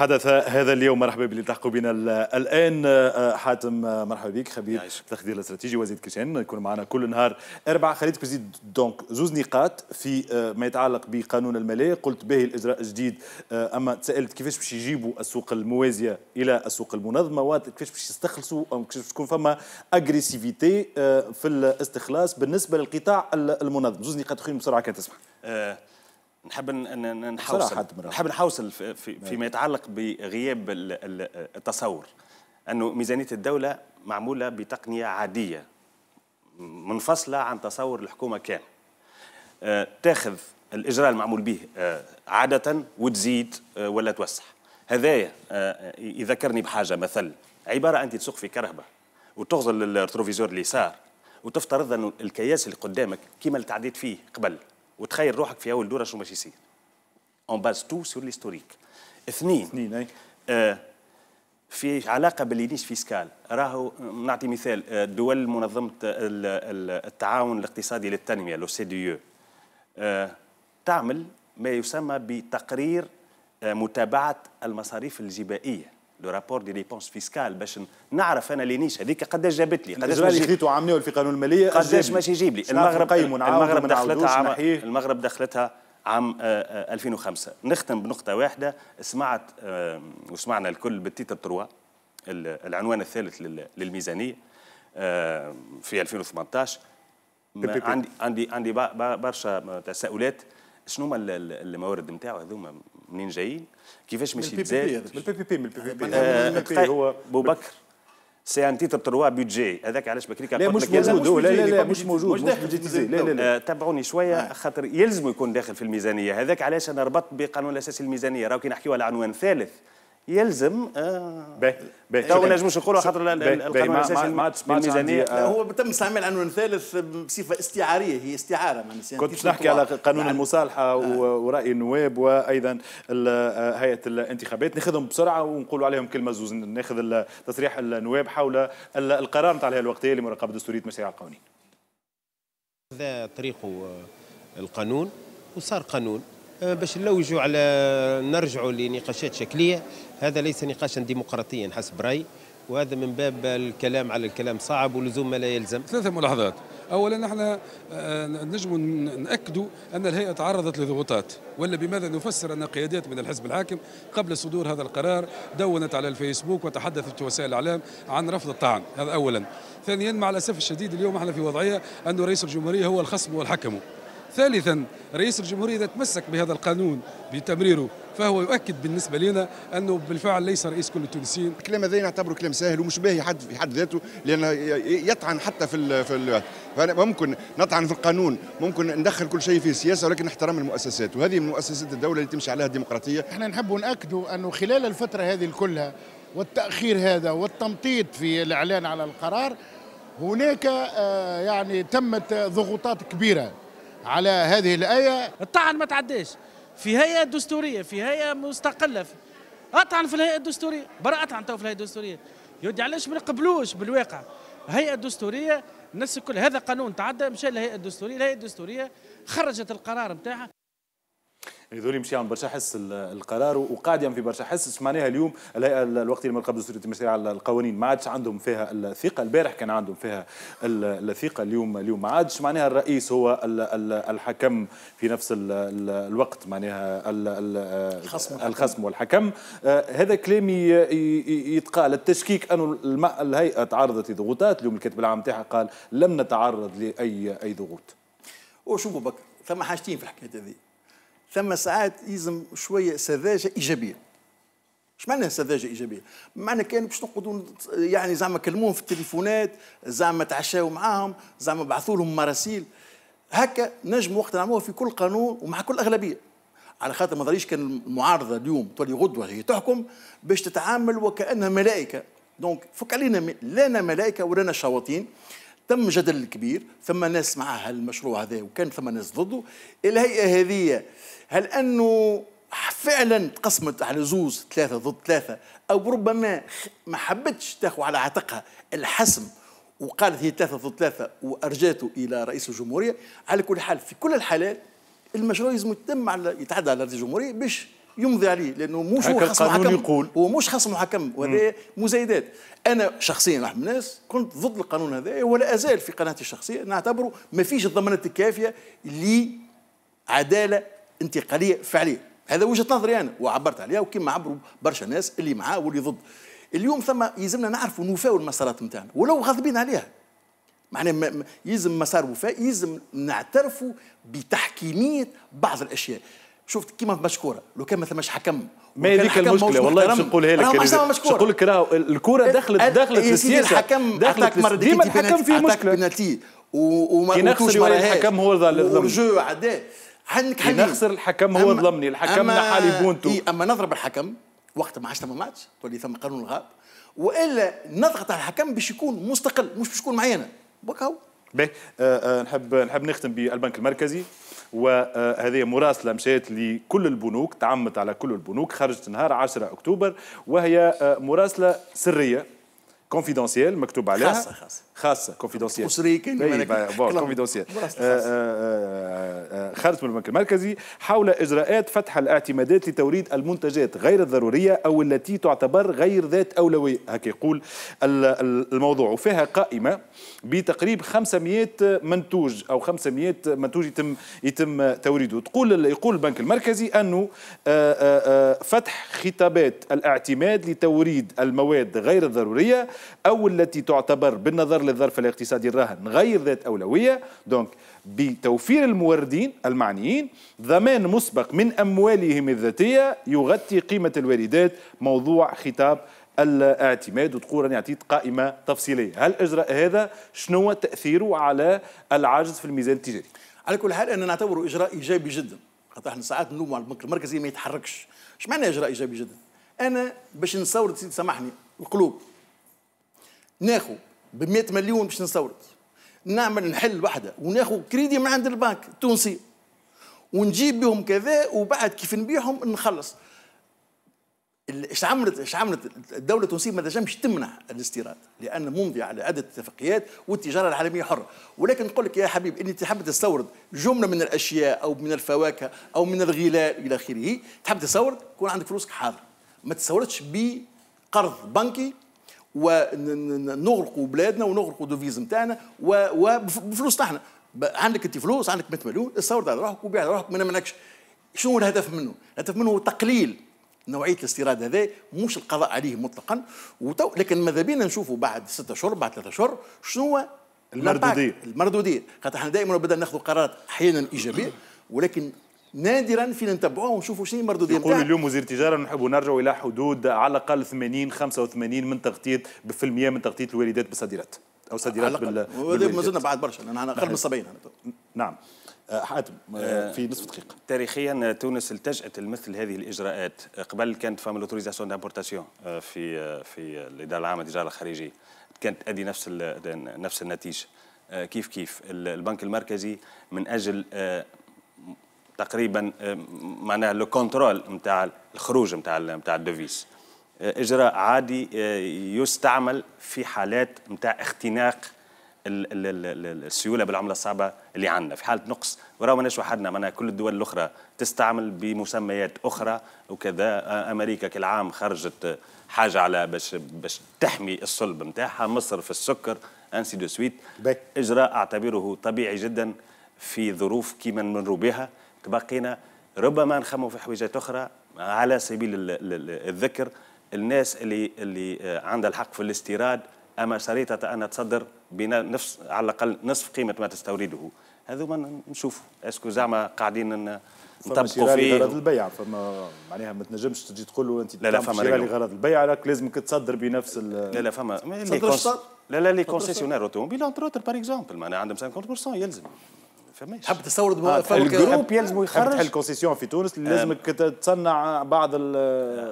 حدث هذا اليوم مرحبا باللي تلحقوا بنا الان آه، حاتم آه، مرحبا بك خبير التخدير الاستراتيجي وزيد كيشان يكون معنا كل نهار اربعه خليتك بزيد دونك زوز نقاط في آه، ما يتعلق بقانون الماليه قلت به الاجراء الجديد اما تسالت كيفاش باش يجيبوا السوق الموازيه الى السوق المنظمه وكيفاش باش يستخلصوا او كيفاش تكون فما اجريسيفيتي في الاستخلاص بالنسبه للقطاع المنظم زوز نقاط اخرين بسرعه كان تسمح نحب نحوصل نحب نحوصل نعم. فيما يتعلق بغياب التصور انه ميزانيه الدوله معموله بتقنيه عاديه منفصله عن تصور الحكومه كان آه، تاخذ الاجراء المعمول به آه، عاده وتزيد آه، ولا توسع هذايا يذكرني بحاجه مثل عباره انت تسوق في كرهبه وتغزل اللي اليسار وتفترض انه الكياس اللي قدامك كيما اللي تعديت فيه قبل وتخيل روحك في اول دوره شو ماشي يصير اون باز تو سور ليستوريك اثنين اثنين اي آه، في علاقه بالينيش فيسكال راهو نعطي مثال آه، دول منظمه التعاون الاقتصادي للتنميه لو سي دي آه، تعمل ما يسمى بتقرير متابعه المصاريف الجبائيه لو رابور دي ديبونس فيسكال باش نعرف انا لينيش هذيك قداش جابت لي قداش اللي خذيته وعملناه في قانون الماليه قداش ماشي يجيب لي المغرب المغرب دخلتها عام المغرب دخلتها عام 2005 نختم بنقطه واحده سمعت آه، وسمعنا الكل بالتيتر 3 العنوان الثالث للميزانيه آه، في 2018 عندي عندي عندي برشا تساؤلات شنو هما الموارد نتاعو هذوما منين جايين كيفاش مش يتزاد من البي بي بي من البي آه، بي هو آه هو سي ان تيتر تروا بيدجي هذاك علاش بكري لا مش موجود لا لا مش موجود مش موجود لا لا لا آه، تابعوني شويه آه. خاطر يلزم يكون داخل في الميزانيه هذاك علاش انا ربطت بقانون الاساسي الميزانيه راه كي نحكيو على عنوان ثالث يلزم آه، باهي تو ما نجموش نقولوا خاطر القانون الاساسي ما الميزانيه آه، هو تم استعمال عنوان ثالث بصفه استعاريه هي استعاره معناها كنت باش نحكي على قانون نعم. المصالحه آه. وراي النواب وايضا هيئه الانتخابات ناخذهم بسرعه ونقولوا عليهم كلمه زوز ناخذ تصريح النواب حول القرار نتاع الهيئه الوقتيه لمراقبه دستوريه مشاريع القوانين هذا طريقه القانون وصار قانون آه، باش نلوجوا على نرجعوا لنقاشات شكليه هذا ليس نقاشا ديمقراطيا حسب رايي وهذا من باب الكلام على الكلام صعب ولزوم ما لا يلزم ثلاث ملاحظات اولا احنا آه، نجم ناكدوا ان الهيئه تعرضت لضغوطات ولا بماذا نفسر ان قيادات من الحزب الحاكم قبل صدور هذا القرار دونت على الفيسبوك وتحدثت في وسائل الاعلام عن رفض الطعن هذا اولا ثانيا مع الاسف الشديد اليوم احنا في وضعيه ان رئيس الجمهوريه هو الخصم والحكم ثالثا رئيس الجمهورية إذا تمسك بهذا القانون بتمريره فهو يؤكد بالنسبة لنا أنه بالفعل ليس رئيس كل التونسيين الكلام هذا نعتبره كلام سهل ومش باهي حد في حد ذاته لأنه يطعن حتى في ال في فأنا ممكن نطعن في القانون ممكن ندخل كل شيء في السياسة ولكن احترام المؤسسات وهذه من مؤسسات الدولة اللي تمشي عليها الديمقراطية احنا نحب نأكدوا أنه خلال الفترة هذه كلها والتأخير هذا والتمطيط في الإعلان على القرار هناك آه، يعني تمت ضغوطات كبيره على هذه الآية الطعن ما تعداش في هيئة دستورية في هيئة مستقلة أطعن في الهيئة الدستورية برا أطعن تو في الهيئة الدستورية يودي علاش ما نقبلوش بالواقع هيئة دستورية الناس الكل هذا قانون تعدى مشى للهيئة الدستورية الهيئة الدستورية خرجت القرار نتاعها ذولي مشي عن برشا حس القرار وقادم في برشا حس معناها اليوم الهيئه الوقت المرقب الدستوري تمشي على القوانين ما عادش عندهم فيها الثقه البارح كان عندهم فيها الثقه اليوم اليوم ما عادش معناها الرئيس هو الحكم في نفس الوقت معناها الخصم والحكم آه، هذا كلام يتقال التشكيك انه الهيئه تعرضت لضغوطات اليوم الكاتب العام تاعها قال لم نتعرض لاي اي ضغوط وشوفوا بكر ثم حاجتين في الحكايه هذه ثم ساعات يلزم شويه سذاجه ايجابيه اش معنى سذاجه ايجابيه؟ معنى كان باش نقعدوا يعني زعما كلموهم في التليفونات زعما تعشاو معاهم زعما بعثوا لهم مراسيل هكا نجم وقت نعملوها في كل قانون ومع كل اغلبيه على خاطر ما ضريش كان المعارضه اليوم تولي غدوه هي تحكم باش تتعامل وكانها ملائكه دونك فك علينا لنا ملائكه ولنا شواطين تم جدل كبير ثم ناس معها المشروع هذا وكان ثم ناس ضده الهيئه هذه هل أنه فعلا تقسمت على زوز ثلاثة ضد ثلاثة أو ربما ما حبتش تاخذ على عاتقها الحسم وقالت هي ثلاثة ضد ثلاثة وارجاته إلى رئيس الجمهورية على كل حال في كل الحالات المشروع لازم يتم على يتعدى على رئيس الجمهورية باش يمضي عليه لانه مش هو خصم حكم يقول. هو مش خصم حكم وهذا مزايدات انا شخصيا واحد من الناس كنت ضد القانون هذا ولا ازال في قناعتي الشخصيه نعتبره ما فيش الضمانات الكافيه لعداله انتقاليه فعليه هذا وجهه نظري انا وعبرت عليها وكما عبروا برشا ناس اللي معاه واللي ضد اليوم ثم يلزمنا نعرفوا نوفاو المسارات نتاعنا ولو غاضبين عليها معناها يلزم مسار وفاء يلزم نعترفوا بتحكيميه بعض الاشياء شفت كيما مشكوره لو كان ما ثماش حكم ما هذيك المشكله والله باش نقولها لك باش نقول لك راهو الكره دخلت دخلت في السياسه الحكم دخلت ديما الحكم في مشكله بناتي وما كي الحكم هو الجو عداه عندك حلين نخسر الحكم هو ظلمني الحكم نحالي بونتو إيه اما نضرب الحكم وقت ما عادش ثم ماتش تولي ثم قانون الغاب والا نضغط على الحكم باش يكون مستقل مش باش يكون معانا هو باهي أه نحب نحب نختم بالبنك المركزي وهذه مراسلة مشيت لكل البنوك تعمت على كل البنوك خرجت نهار 10 أكتوبر وهي آه، مراسلة سرية كونفيدونسيال مكتوب عليها خاصه خاصه خاصه كونفيدونسيال اسري كونفيدونسيال خرجت من البنك المركزي حول اجراءات فتح الاعتمادات لتوريد المنتجات غير الضروريه او التي تعتبر غير ذات اولويه هكا يقول الموضوع وفيها قائمه بتقريب 500 منتوج او 500 منتوج يتم يتم توريده تقول يقول البنك المركزي انه آه، آه، آه، فتح خطابات الاعتماد لتوريد المواد غير الضروريه أو التي تعتبر بالنظر للظرف الاقتصادي الراهن غير ذات أولوية دونك بتوفير الموردين المعنيين ضمان مسبق من أموالهم الذاتية يغطي قيمة الواردات موضوع خطاب الاعتماد وتقول راني عطيت قائمه تفصيليه، هل الاجراء هذا شنو تاثيره على العجز في الميزان التجاري؟ على كل حال انا نعتبره اجراء ايجابي جدا، خاطر احنا ساعات نلوموا على البنك المركزي ما يتحركش، اش معنى اجراء ايجابي جدا؟ انا باش نصور سامحني القلوب ناخذ ب 100 مليون باش نستورد نعمل نحل وحده وناخذ كريدي من عند البنك التونسي ونجيب بهم كذا وبعد كيف نبيعهم نخلص ايش عملت ايش عملت الدوله التونسيه ما تنجمش تمنع الاستيراد لان ممضي على عده اتفاقيات والتجاره العالميه حره ولكن نقول لك يا حبيب ان تحب تستورد جمله من الاشياء او من الفواكه او من الغلال الى اخره تحب تستورد يكون عندك فلوسك حاضر ما تستوردش بقرض بنكي ونغرقوا بلادنا ونغرقوا دوفيز نتاعنا وبفلوس تاعنا عندك انت فلوس عندك 100 مليون استورد على روحك وبيع على روحك ما منكش شنو الهدف منه؟ الهدف منه تقليل نوعيه الاستيراد هذا مش القضاء عليه مطلقا وتو لكن ماذا بينا نشوفوا بعد ستة اشهر بعد ثلاثة اشهر شنو هو المردوديه المردوديه خاطر احنا دائما بدنا ناخذ قرارات احيانا ايجابيه ولكن نادرا فينا نتبعوه ونشوفوا شنو المردود يقول اليوم وزير التجاره نحبوا نرجعوا الى حدود على الاقل 80 85 من تغطيه في المية من تغطيه الوالدات بالصديرات او صديرات بال ما زلنا بعد برشا انا اقل من 70 نعم آه، حاتم آه، آه، في نصف دقيقه تاريخيا تونس التجأت لمثل هذه الاجراءات قبل كانت فما لوتوريزاسيون دامبورتاسيون في في الاداره العامه للتجاره الخارجيه كانت تؤدي نفس نفس النتيجه كيف كيف البنك المركزي من اجل تقريبا آه، معناها لو كونترول نتاع الخروج نتاع نتاع الدوفيس آه، اجراء عادي آه، يستعمل في حالات نتاع اختناق السيوله بالعمله الصعبه اللي عندنا في حاله نقص وراه ماناش وحدنا معناها كل الدول الاخرى تستعمل بمسميات اخرى وكذا امريكا كل عام خرجت حاجه على باش باش تحمي الصلب نتاعها مصر في السكر انسي دو سويت اجراء اعتبره طبيعي جدا في ظروف كيما نمروا بها تبقينا ربما نخموا في حويجات اخرى على سبيل الذكر الناس اللي اللي آه، عندها الحق في الاستيراد اما شريطه ان تصدر بنفس على الاقل نصف قيمه ما تستورده هذوما نشوف اسكو زعما قاعدين نطبقوا فيه غرض البيع فما معناها ما تنجمش تجي تقول له انت لا لا فما غرض البيع راك لازمك تصدر بنفس لا لا فما لا لا لي كونسيسيونير اوتوموبيل انتر اوتر باغ اكزومبل معناها عندهم 50% يلزم فماش حب تستورد آه، الجروب يلزم يخرج تحل كونسيسيون في تونس لازمك آه. تصنع بعض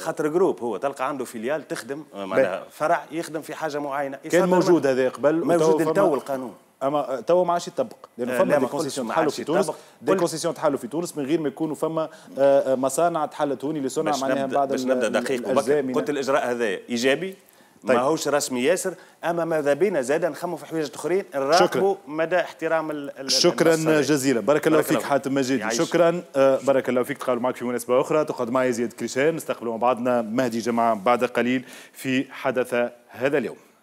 خاطر جروب هو تلقى عنده فيليال تخدم آه، معناها فرع يخدم في حاجه معينه كان موجود هذا قبل موجود تو القانون اما تو ما عادش يطبق لانه فما لا دي كونسيسيون تحلوا في تونس دي كونسيسيون تحلوا في تونس من غير ما يكونوا فما مصانع تحلت هوني لصنع معناها بعد باش نبدا دقيق قلت الاجراء هذا ايجابي طيب. ماهوش رسمي ياسر اما ماذا بينا زاد نخمو في حوايج اخرين نراقبوا مدى احترام ال شكرا جزيلا بارك الله فيك حاتم مجيد شكرا آه بارك الله فيك تقابل معك في مناسبه اخرى تقعد معي زياد كريشان نستقبلوا مع بعضنا مهدي جمعه بعد قليل في حدث هذا اليوم